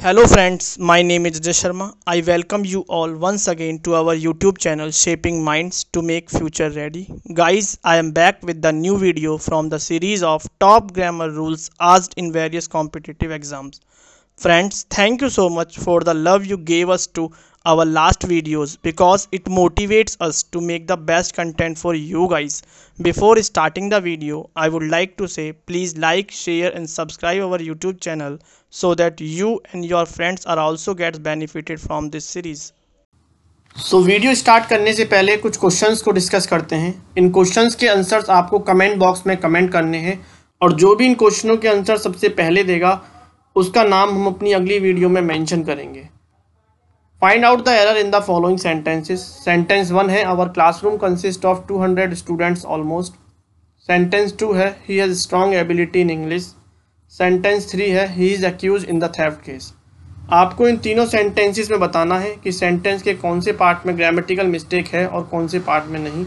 Hello friends, my name is Jay Sharma. I welcome you all once again to our YouTube channel Shaping Minds to make future ready. Guys, I am back with the new video from the series of top grammar rules asked in various competitive exams. Friends, thank you so much for the love you gave us to our last videos because it motivates us to make the best content for you guys. Before starting the video, I would like to say please like, share and subscribe our YouTube channel so that you and your friends are also gets benefited from this series so video start करने से पहले कुछ questions को discuss करते हैं इन questions के answers आपको कमेंट बॉक्स में कमेंट करने हैं और जो भी इन क्वेश्चनों के आंसर सबसे पहले देगा उसका नाम हम अपनी अगली वीडियो में मेंशन करेंगे find out the error in the following sentences sentence one है our classroom consist of 200 students almost sentence two है he has strong ability in English sentence three है he is accuse in the theft case आपको इन तीनों sentences में बताना है कि सेंटेंस के कौन से पार्ट में ग्रामेटिकल मिस्टेक है और कौन से पार्ट में नहीं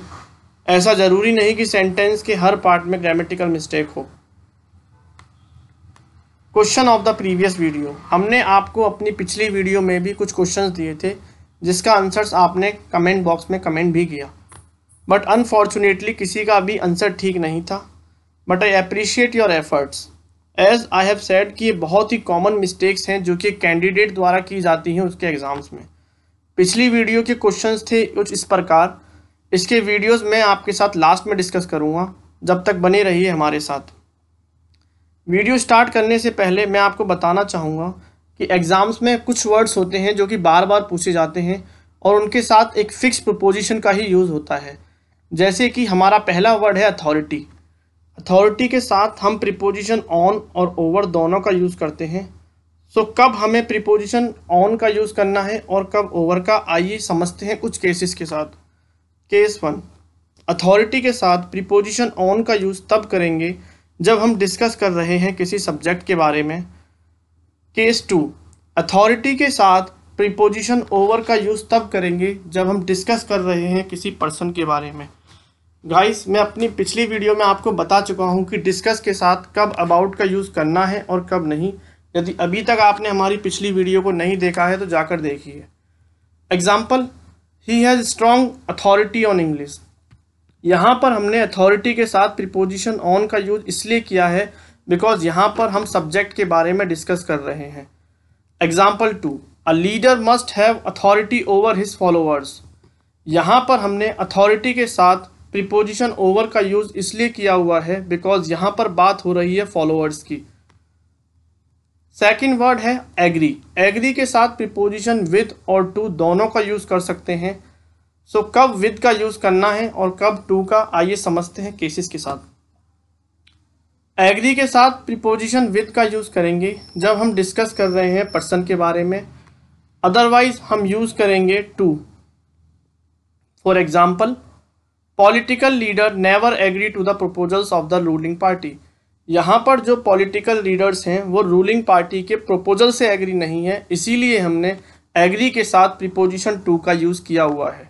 ऐसा ज़रूरी नहीं कि सेंटेंस के हर पार्ट में ग्रामेटिकल मिस्टेक हो question of the previous video हमने आपको अपनी पिछली वीडियो में भी कुछ क्वेश्चन दिए थे जिसका आंसर्स आपने कमेंट बॉक्स में कमेंट भी किया बट अनफॉर्चुनेटली किसी का भी आंसर ठीक नहीं था but I appreciate your efforts as I have said कि ये बहुत ही कॉमन मिस्टेक्स हैं जो कि कैंडिडेट द्वारा की जाती हैं उसके एग्ज़ाम्स में पिछली वीडियो के क्वेश्चंस थे कुछ इस प्रकार इसके वीडियोस मैं आपके साथ लास्ट में डिस्कस करूँगा जब तक बने रहिए हमारे साथ वीडियो स्टार्ट करने से पहले मैं आपको बताना चाहूँगा कि एग्ज़ाम्स में कुछ वर्ड्स होते हैं जो कि बार बार पूछे जाते हैं और उनके साथ एक फ़िक्स प्रपोजिशन का ही यूज़ होता है जैसे कि हमारा पहला वर्ड है अथॉरिटी अथॉरिटी के साथ हम प्रिपोजिशन ऑन और ओवर दोनों का यूज़ करते हैं सो so, कब हमें प्रिपोजिशन ऑन का यूज़ करना है और कब ओवर का आइए समझते हैं कुछ केसेस के साथ केस वन अथॉरिटी के साथ प्रिपोजिशन ऑन का यूज़ तब करेंगे जब हम डिस्कस कर रहे हैं किसी सब्जेक्ट के बारे में केस टू अथॉरिटी के साथ प्रिपोजिशन ओवर का यूज़ तब करेंगे जब हम डिस्कस कर रहे हैं किसी पर्सन के बारे में गाइस मैं अपनी पिछली वीडियो में आपको बता चुका हूं कि डिस्कस के साथ कब अबाउट का यूज़ करना है और कब नहीं यदि अभी तक आपने हमारी पिछली वीडियो को नहीं देखा है तो जाकर देखिए example he has strong authority on English यहाँ पर हमने अथॉरिटी के साथ प्रिपोजिशन ऑन का यूज इसलिए किया है बिकॉज यहाँ पर हम सब्जेक्ट के बारे में डिस्कस कर रहे हैं example two a leader must have authority over his followers यहाँ पर हमने अथॉरिटी के साथ प्रिपोजिशन ओवर का यूज़ इसलिए किया हुआ है बिकॉज यहाँ पर बात हो रही है फॉलोअर्स की सेकेंड वर्ड है एग्री एग्री के साथ प्रिपोजिशन विद और टू दोनों का यूज़ कर सकते हैं सो so, कब विद का यूज़ करना है और कब टू का आइए समझते हैं केसेस के साथ एग्री के साथ प्रिपोजिशन विद का यूज़ करेंगे जब हम डिस्कस कर रहे हैं पर्सन के बारे में अदरवाइज हम यूज़ करेंगे to for example political leader never agree to the proposals of the ruling party यहाँ पर जो पॉलिटिकल लीडर्स हैं वो रूलिंग पार्टी के प्रपोजल से एग्री नहीं है इसीलिए हमने एग्री के साथ प्रिपोजिशन टू का यूज़ किया हुआ है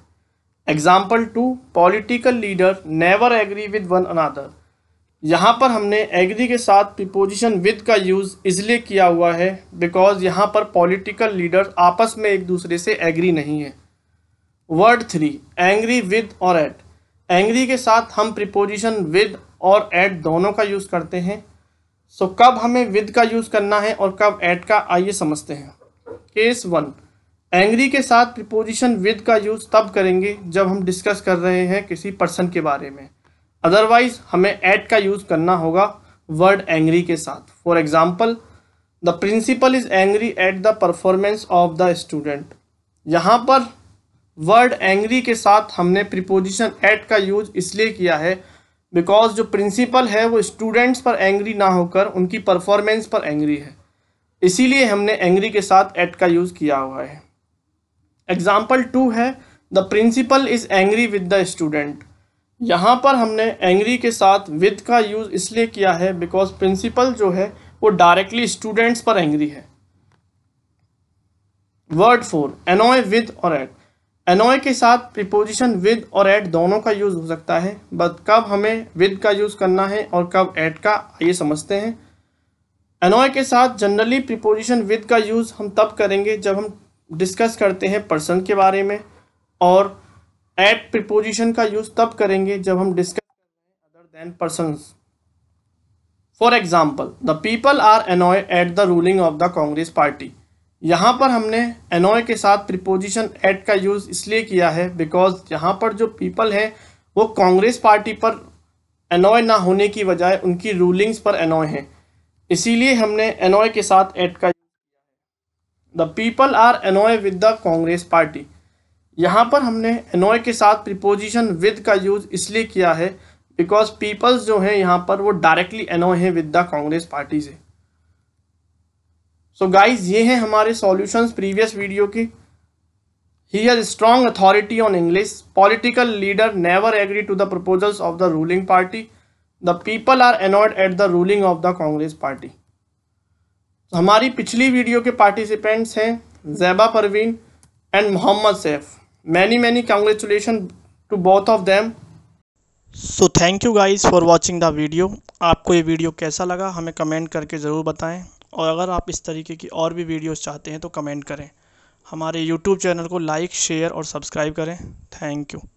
example two political leader never agree with one another यहाँ पर हमने एग्री के साथ प्रिपोजिशन विद का यूज़ इसलिए किया हुआ है बिकॉज यहाँ पर पॉलिटिकल लीडर आपस में एक दूसरे से एग्री नहीं है वर्ड थ्री एंग्री विद और एट एंग्री के साथ हम प्रिपोजिशन विद और एट दोनों का यूज़ करते हैं सो so, कब हमें विद का यूज़ करना है और कब एट का आइए समझते हैं केस वन एंग्री के साथ प्रिपोजिशन विद का यूज़ तब करेंगे जब हम डिस्कस कर रहे हैं किसी पर्सन के बारे में अदरवाइज हमें एट का यूज़ करना होगा वर्ड एंग्री के साथ for example the principal is angry at the performance of the student यहाँ पर वर्ड एंग्री के साथ हमने प्रिपोजिशन एट का यूज इसलिए किया है बिकॉज जो प्रिंसिपल है वो स्टूडेंट्स पर एंग्री ना होकर उनकी परफॉर्मेंस पर एंग्री है इसीलिए हमने एंग्री के साथ एट का यूज़ किया हुआ है एग्जाम्पल टू है the principal is angry with the student यहाँ पर हमने एंग्री के साथ विद का यूज़ इसलिए किया है बिकॉज प्रिंसिपल जो है वो डायरेक्टली स्टूडेंट्स पर एंग्री है वर्ड फोर एनॉय विद और एट एनोय के साथ प्रिपोजिशन विद और एट दोनों का यूज़ हो सकता है बट कब हमें विद का यूज़ करना है और कब एट का ये समझते हैं एनोय के साथ जनरली प्रिपोजिशन विद का यूज़ हम तब करेंगे जब हम डिस्कस करते हैं पर्सन के बारे में और एट प्रिपोजिशन का यूज़ तब करेंगे जब हम discuss other than person for example the people are annoy at the ruling of the Congress party यहाँ पर हमने एनॉय के साथ प्रिपोजिशन एट का यूज़ इसलिए किया है बिकॉज यहाँ पर जो पीपल है वो कांग्रेस पार्टी पर एनॉय ना होने की बजाय उनकी रूलिंग्स पर एनॉय हैं इसीलिए हमने एनॉय के साथ एट का the people are annoy with the Congress party यहाँ पर हमने एनॉय के साथ प्रिपोजिशन विद का यूज़ इसलिए किया है बिकॉज पीपल्स जो हैं यहाँ पर वो डायरेक्टली एनॉय हैं विद द कांग्रेस पार्टी से सो so गाइज ये हैं हमारे सॉल्यूशंस प्रीवियस वीडियो के he has strong authority on English political leader never agree to the proposals of the ruling party the people are annoyed at the ruling of the Congress party हमारी पिछली video के participants हैं Zaiba Parveen and Mohammad Saif many many congratulation to both of them so thank you guys for watching the video आपको ये video कैसा लगा हमें comment करके ज़रूर बताएं और अगर आप इस तरीके की और भी वीडियोस चाहते हैं तो कमेंट करें हमारे यूट्यूब चैनल को लाइक शेयर और सब्सक्राइब करें थैंक यू